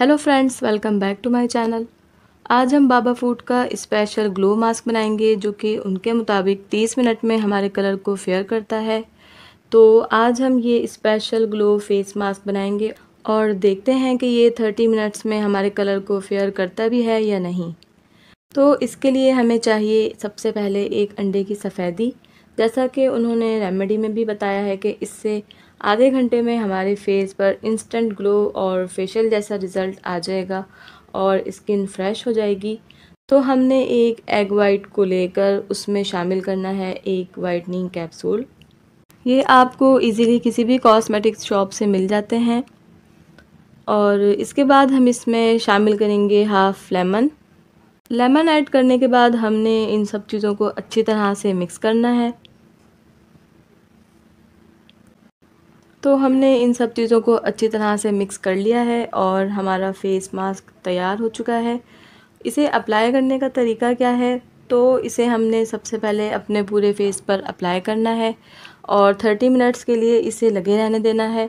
hello friends welcome back to my channel आज हम बाबा फूड का स्पेशल ग्लो मास्क बनाएंगे जो कि उनके मुताबिक 30 मिनट में हमारे कलर को फेयर करता है तो आज हम ये स्पेशल ग्लो फेस मास्क बनाएंगे और देखते हैं कि ये 30 मिनट्स में हमारे कलर को फेयर करता भी है या नहीं तो इसके लिए हमें चाहिए सबसे पहले एक अंडे की सफ़ेदी जैसा कि उन्होंने रेमेडी में भी बताया है कि इससे आधे घंटे में हमारे फेस पर इंस्टेंट ग्लो और फेशियल जैसा रिज़ल्ट आ जाएगा और स्किन फ्रेश हो जाएगी तो हमने एक एग वाइट को लेकर उसमें शामिल करना है एक वाइटनिंग कैप्सूल ये आपको इजीली किसी भी कॉस्मेटिक्स शॉप से मिल जाते हैं और इसके बाद हम इसमें शामिल करेंगे हाफ़ लेमन लेमन ऐड करने के बाद हमने इन सब चीज़ों को अच्छी तरह से मिक्स करना है तो हमने इन सब चीज़ों को अच्छी तरह से मिक्स कर लिया है और हमारा फेस मास्क तैयार हो चुका है इसे अप्लाई करने का तरीका क्या है तो इसे हमने सबसे पहले अपने पूरे फेस पर अप्लाई करना है और 30 मिनट्स के लिए इसे लगे रहने देना है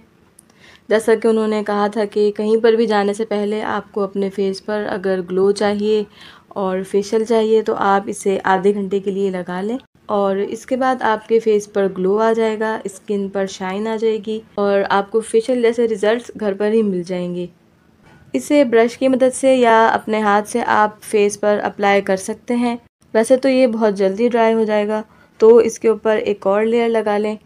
जैसा कि उन्होंने कहा था कि कहीं पर भी जाने से पहले आपको अपने फेस पर अगर ग्लो चाहिए और फेशियल चाहिए तो आप इसे आधे घंटे के लिए लगा लें और इसके बाद आपके फेस पर ग्लो आ जाएगा स्किन पर शाइन आ जाएगी और आपको फेशियल जैसे रिजल्ट्स घर पर ही मिल जाएंगे इसे ब्रश की मदद से या अपने हाथ से आप फेस पर अप्लाई कर सकते हैं वैसे तो ये बहुत जल्दी ड्राई हो जाएगा तो इसके ऊपर एक और लेयर लगा लें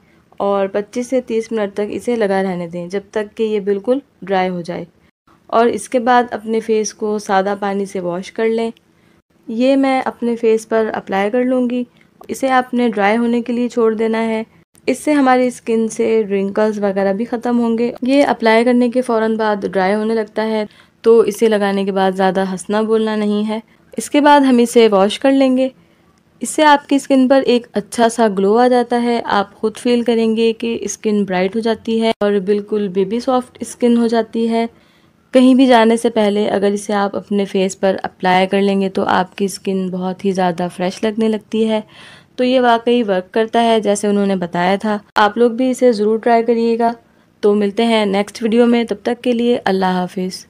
और 25 से 30 मिनट तक इसे लगा रहने दें जब तक कि ये बिल्कुल ड्राई हो जाए और इसके बाद अपने फेस को सादा पानी से वॉश कर लें ये मैं अपने फेस पर अप्लाई कर लूँगी इसे आपने ड्राई होने के लिए छोड़ देना है इससे हमारी स्किन से रिंकल्स वगैरह भी ख़त्म होंगे ये अप्लाई करने के फ़ौरन बाद ड्राई होने लगता है तो इसे लगाने के बाद ज़्यादा हंसना बोलना नहीं है इसके बाद हम इसे वॉश कर लेंगे इससे आपकी स्किन पर एक अच्छा सा ग्लो आ जाता है आप खुद फील करेंगे कि स्किन ब्राइट हो जाती है और बिल्कुल बेबी सॉफ्ट स्किन हो जाती है कहीं भी जाने से पहले अगर इसे आप अपने फेस पर अप्लाई कर लेंगे तो आपकी स्किन बहुत ही ज़्यादा फ्रेश लगने लगती है तो ये वाकई वर्क करता है जैसे उन्होंने बताया था आप लोग भी इसे ज़रूर ट्राई करिएगा तो मिलते हैं नेक्स्ट वीडियो में तब तक के लिए अल्लाह हाफिज़